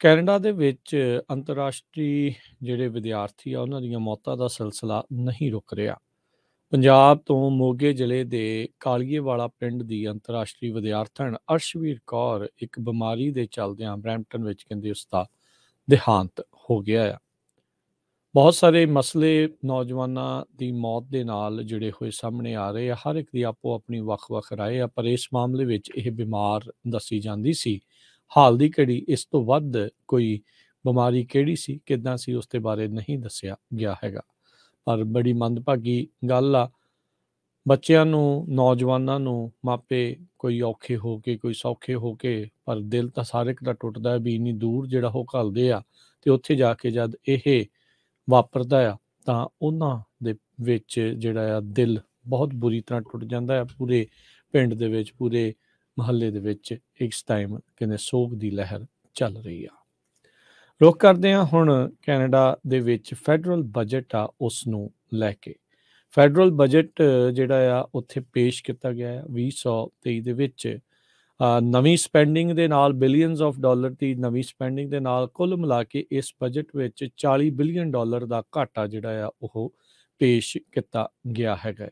Canada ਦੇ ਵਿੱਚ ਅੰਤਰਰਾਸ਼ਟਰੀ ਜਿਹੜੇ ਵਿਦਿਆਰਥੀ ਆ ਉਹਨਾਂ ਦੀਆਂ ਮੌਤਾਂ ਦਾ ਸਿਲਸਿਲਾ ਨਹੀਂ ਰੁਕ ਰਿਹਾ ਪੰਜਾਬ ਤੋਂ ਮੋਗੇ ਜ਼ਿਲ੍ਹੇ ਦੇ ਕਾਲੀਏ ਵਾਲਾ ਪਿੰਡ ਦੀ ਅੰਤਰਰਾਸ਼ਟਰੀ ਵਿਦਿਆਰਥਣ ਅਰਸ਼ਵੀਰ ਕੌਰ ਇੱਕ ਬਿਮਾਰੀ ਦੇ ਚੱਲਦਿਆਂ ਬ੍ਰੈਂਪਟਨ ਵਿੱਚ ਕਹਿੰਦੇ ਉਸ ਦਾ ਦੇਹਾਂਤ ਹੋ ਗਿਆ ਆ ਬਹੁਤ ਸਾਰੇ ਮਸਲੇ ਨੌਜਵਾਨਾਂ ਦੀ ਮੌਤ ਦੇ ਨਾਲ ਜਿਹੜੇ ਹੋਏ ਸਾਹਮਣੇ ਆ ਰਹੇ ਆ ਹਰ ਇੱਕ ਦੀ ਆਪੋ ਆਪਣੀ ਵੱਖ-ਵੱਖ رائے ਆ ਪਰ ਇਸ ਮਾਮਲੇ ਵਿੱਚ ਇਹ ਬਿਮਾਰ ਦੱਸੀ ਜਾਂਦੀ ਸੀ ਹਾਲ ਦੀ ਘੜੀ ਇਸ ਤੋਂ ਵੱਧ ਕੋਈ ਬਿਮਾਰੀ ਕਿਹੜੀ ਸੀ ਕਿਦਾਂ ਸੀ ਉਸ ਤੇ ਬਾਰੇ ਨਹੀਂ ਦੱਸਿਆ ਗਿਆ ਹੈਗਾ ਪਰ ਬੜੀ ਮੰਦਭਾਗੀ ਗੱਲ ਆ ਬੱਚਿਆਂ ਨੂੰ ਨੌਜਵਾਨਾਂ ਨੂੰ ਮਾਪੇ ਕੋਈ ਔਖੇ ਹੋ ਕੇ ਕੋਈ ਸੌਖੇ ਹੋ ਕੇ ਪਰ ਦਿਲ ਤਾਂ ਸਾਰੇ ਦਾ ਟੁੱਟਦਾ ਵੀ ਇੰਨੀ ਦੂਰ ਜਿਹੜਾ ਉਹ ਘਲਦੇ ਆ ਤੇ ਉੱਥੇ ਜਾ ਕੇ ਜਦ ਇਹ ਵਾਪਰਦਾ ਆ ਤਾਂ ਉਹਨਾਂ ਦੇ ਵਿੱਚ ਜਿਹੜਾ ਆ ਦਿਲ ਬਹੁਤ ਬੁਰੀ ਤਰ੍ਹਾਂ ਟੁੱਟ ਜਾਂਦਾ ਹੈ ਪੂਰੇ ਪਿੰਡ ਦੇ ਵਿੱਚ ਪੂਰੇ ਮਹੱਲੇ ਦੇ ਵਿੱਚ ਇਸ ਟਾਈਮ ਕਹਿੰਦੇ ਸੋਗ ਦੀ ਲਹਿਰ ਚੱਲ ਰਹੀ ਆ ਰੋਕ ਕਰਦੇ ਹਾਂ ਹੁਣ ਕੈਨੇਡਾ ਦੇ ਵਿੱਚ ਫੈਡਰਲ ਬਜਟ ਆ ਉਸ ਨੂੰ ਲੈ ਕੇ ਫੈਡਰਲ ਬਜਟ ਜਿਹੜਾ ਆ ਉੱਥੇ ਪੇਸ਼ ਕੀਤਾ ਗਿਆ ਹੈ 2023 ਦੇ ਵਿੱਚ ਨਵੀਂ ਸਪੈਂਡਿੰਗ ਦੇ ਨਾਲ ਬਿਲੀਅਨਸ ਆਫ ਡਾਲਰ ਦੀ ਨਵੀਂ ਸਪੈਂਡਿੰਗ ਦੇ ਨਾਲ ਕੁੱਲ ਮਿਲਾ ਕੇ ਇਸ ਬਜਟ ਵਿੱਚ 40 ਬਿਲੀਅਨ ਡਾਲਰ ਦਾ ਘਾਟਾ ਜਿਹੜਾ ਆ ਉਹ ਪੇਸ਼ ਕੀਤਾ ਗਿਆ ਹੈਗਾ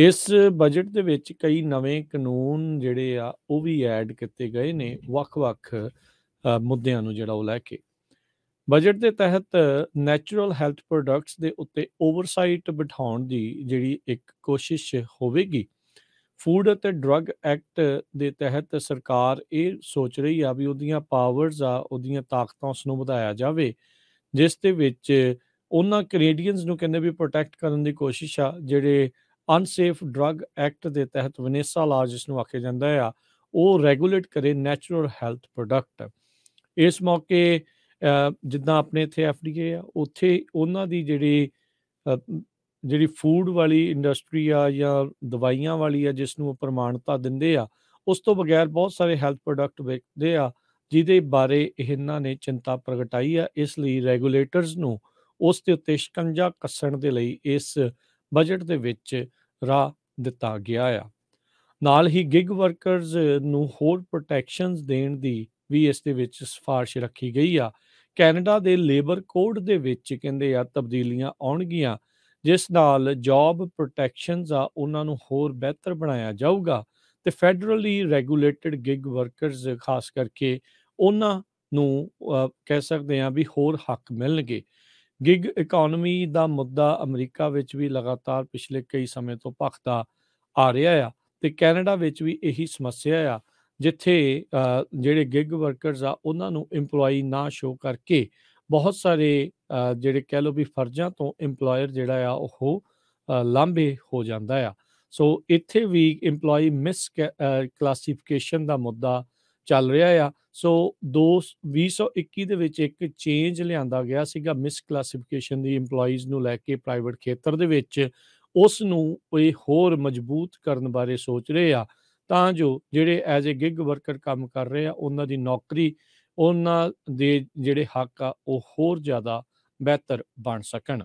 ਇਸ ਬਜਟ ਦੇ ਵਿੱਚ ਕਈ ਨਵੇਂ ਕਾਨੂੰਨ ਜਿਹੜੇ ਆ ਉਹ ਵੀ ਐਡ ਕੀਤੇ ਗਏ ਨੇ ਵੱਖ-ਵੱਖ ਮੁੱਦਿਆਂ ਨੂੰ ਜਿਹੜਾ ਉਹ ਲੈ ਕੇ ਬਜਟ ਦੇ ਤਹਿਤ ਨੈਚੁਰਲ ਹੈਲਥ ਪ੍ਰੋਡਕਟਸ ਦੇ ਉੱਤੇ ਓਵਰਸਾਈਟ ਬਿਠਾਉਣ ਦੀ ਜਿਹੜੀ ਇੱਕ ਕੋਸ਼ਿਸ਼ ਹੋਵੇਗੀ ਫੂਡ ਅਤੇ ਡਰੱਗ ਐਕਟ ਦੇ ਤਹਿਤ ਸਰਕਾਰ ਇਹ ਸੋਚ ਰਹੀ ਆ ਵੀ ਉਹਦੀਆਂ ਪਾਵਰਸ ਆ ਉਹਦੀਆਂ ਤਾਕਤਾਂ ਉਸ ਨੂੰ ਵਧਾਇਆ ਜਾਵੇ ਜਿਸ ਦੇ ਵਿੱਚ ਉਹਨਾਂ ਕੈਨੇਡੀਅਨਸ ਨੂੰ ਕਹਿੰਦੇ ਵੀ ਪ੍ਰੋਟੈਕਟ ਕਰਨ ਦੀ ਕੋਸ਼ਿਸ਼ ਆ ਜਿਹੜੇ ਅਨਸੇਫ ਡਰੱਗ ਐਕਟ ਦੇ ਤਹਿਤ ਵਨੇਸਾ ਲਾਜ ਜਿਸ ਨੂੰ ਆਖਿਆ ਜਾਂਦਾ ਆ ਉਹ ਰੈਗੂਲੇਟ ਕਰੇ ਨੈਚੁਰਲ ਹੈਲਥ ਪ੍ਰੋਡਕਟ ਇਸ ਮੌਕੇ ਜਿੱਦਾਂ ਆਪਣੇ ਇੱਥੇ ਐਫਡੀਏ ਆ ਉੱਥੇ ਉਹਨਾਂ ਦੀ ਜਿਹੜੀ ਜਿਹੜੀ ਫੂਡ ਵਾਲੀ ਇੰਡਸਟਰੀ ਆ ਜਾਂ ਦਵਾਈਆਂ ਵਾਲੀ ਆ ਜਿਸ ਨੂੰ ਉਹ ਪ੍ਰਮਾਣਤਾ ਦਿੰਦੇ ਆ ਉਸ ਤੋਂ ਬਗੈਰ ਬਹੁਤ ਸਾਰੇ ਹੈਲਥ ਪ੍ਰੋਡਕਟ ਵੇਚਦੇ ਆ ਜਿਹਦੇ ਬਾਰੇ ਇਹਨਾਂ ਨੇ ਚਿੰਤਾ ਪ੍ਰਗਟਾਈ ਆ ਇਸ ਲਈ ਰੈਗੂਲੇਟਰਸ ਨੂੰ ਉਸ ਦੇ ਉੱਤੇ ਸ਼ਿਕੰਜਾ ਕੱਸਣ ਦੇ ਲਈ ਇਸ ਬਜਟ ਦੇ ਵਿੱਚ ਰਾਹ ਦਿੱਤਾ ਗਿਆ ਆ ਨਾਲ ਹੀ ਗਿਗ ਵਰਕਰਸ ਨੂੰ ਹੋਰ ਪ੍ਰੋਟੈਕਸ਼ਨਸ ਦੇਣ ਦੀ ਵੀ ਇਸ ਦੇ ਵਿੱਚ ਸਿਫਾਰਿਸ਼ ਰੱਖੀ ਗਈ ਆ ਕੈਨੇਡਾ ਦੇ ਲੇਬਰ ਕੋਡ ਦੇ ਵਿੱਚ ਕਹਿੰਦੇ ਆ ਤਬਦੀਲੀਆਂ ਆਉਣਗੀਆਂ ਜਿਸ ਨਾਲ ਜੌਬ ਪ੍ਰੋਟੈਕਸ਼ਨਸ ਆ ਉਹਨਾਂ ਨੂੰ ਹੋਰ ਬਿਹਤਰ ਬਣਾਇਆ ਜਾਊਗਾ ਤੇ ਫੈਡਰਲੀ ਰੈਗੂਲੇਟਡ ਗਿਗ ਵਰਕਰਸ ਖਾਸ ਕਰਕੇ ਉਹਨਾਂ ਨੂੰ ਕਹਿ ਸਕਦੇ ਆ ਵੀ ਹੋਰ ਹੱਕ ਮਿਲਣਗੇ ਗਿਗ ਇਕਨੋਮੀ ਦਾ ਮੁੱਦਾ ਅਮਰੀਕਾ ਵਿੱਚ ਵੀ ਲਗਾਤਾਰ ਪਿਛਲੇ ਕਈ ਸਮੇਂ ਤੋਂ ਭਖਦਾ ਆ ਰਿਹਾ ਆ ਤੇ ਕੈਨੇਡਾ ਵਿੱਚ ਵੀ ਇਹੀ ਸਮੱਸਿਆ ਆ ਜਿੱਥੇ ਜਿਹੜੇ ਗਿਗ ਵਰਕਰਸ ਆ ਉਹਨਾਂ ਨੂੰ EMPLOYEE ਨਾ ਸ਼ੋ ਕਰਕੇ ਬਹੁਤ ਸਾਰੇ ਜਿਹੜੇ ਕਹਿ ਲੋ ਵੀ ਫਰਜ਼ਾਂ ਤੋਂ EMPLOYER ਜਿਹੜਾ ਆ ਉਹ ਲੰਬੇ ਹੋ ਜਾਂਦਾ ਆ ਸੋ ਇੱਥੇ ਵੀ EMPLOYEE ਮਿਸ ਕਲਾਸੀਫਿਕੇਸ਼ਨ ਦਾ ਮੁੱਦਾ ਚੱਲ ਰਿਹਾ ਆ ਸੋ 2021 ਦੇ ਵਿੱਚ ਇੱਕ ਚੇਂਜ ਲਿਆਂਦਾ ਗਿਆ ਸੀਗਾ ਮਿਸ ਕਲਾਸੀਫਿਕੇਸ਼ਨ ਦੀ EMPLOYEES ਨੂੰ ਲੈ ਕੇ ਪ੍ਰਾਈਵੇਟ ਖੇਤਰ ਦੇ ਵਿੱਚ ਉਸ ਨੂੰ ਇਹ ਹੋਰ ਮਜ਼ਬੂਤ ਕਰਨ ਬਾਰੇ ਸੋਚ ਰਹੇ ਆ ਤਾਂ ਜੋ ਜਿਹੜੇ ਐਜ਼ ਅ ਗਿਗ ਵਰਕਰ ਕੰਮ ਕਰ ਰਹੇ ਆ ਉਹਨਾਂ ਦੀ ਨੌਕਰੀ ਉਹਨਾਂ ਦੇ ਜਿਹੜੇ ਹੱਕ ਆ ਉਹ ਹੋਰ ਜ਼ਿਆਦਾ ਬਿਹਤਰ ਬਣ ਸਕਣ